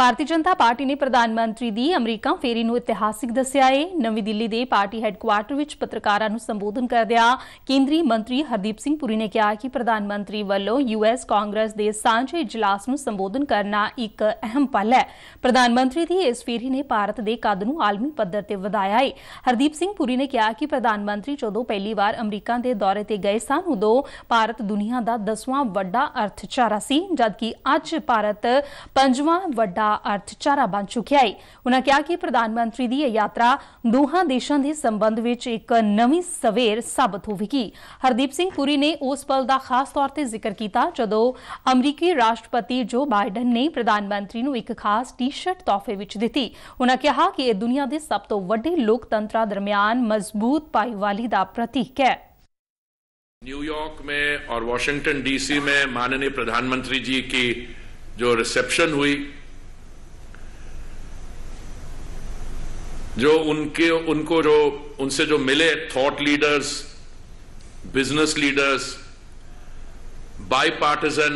भारतीय जनता पार्टी ने प्रधानमंत्री की अमरीका फेरी इतिहासिक दसिया है नवी दिल्ली के पार्टी हैडकुआटर पत्रकारों संबोधन करद्या केंद्रीय मंत्री हरदीप सिंह पुरी ने कहा कि प्रधानमंत्री वालों यूएस कांग्रेस के सजे इजलास संबोधन करना एक अहम पल है प्रधानमंत्री की इस फेरी ने भारत के कद नलमी पद्धर से वधाया है हरदीप सिंह पुरी ने कहा कि प्रधानमंत्री जदों पहली बार अमरीका के दौरे पर गए सन उदो भारत दुनिया का दसवं व्डा अर्थचारा जबकि अज भारत पंजा का अर्थचारा बन चुकया है उन्होंने कहा कि प्रधानमंत्री की यह यात्रा दोह देशों के संबंध में एक नवी सवेर साबित होगी हरदीप सिंह पुरी ने उस पल का खास तौर पर जिक्र किया जो अमरीकी राष्ट्रपति जो बाइडन ने प्रधानमंत्री एक खास टी शर्ट तोहफे दी उन्होंने कहा कि यह दुनिया के सब तो वे लोकतंत्र दरमियान मजबूत भाईवाली का प्रतीक है न्यूयॉर्क में और वॉशिंगटन डीसी में माननीय प्रधानमंत्री जी की जो रिसेप्शन हुई जो उनके उनको जो उनसे जो मिले thought leaders business leaders bipartisan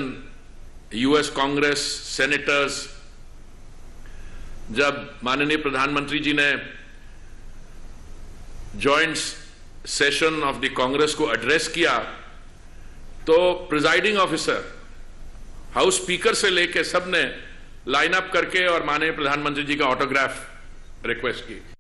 US Congress senators जब माननीय प्रधानमंत्री जी ने joint session of the Congress को एड्रेस किया तो प्रिजाइडिंग ऑफिसर हाउस स्पीकर से लेके सब ने लाइन अप करके और माननीय प्रधानमंत्री जी का ऑटोग्राफ रिक्वेस्ट की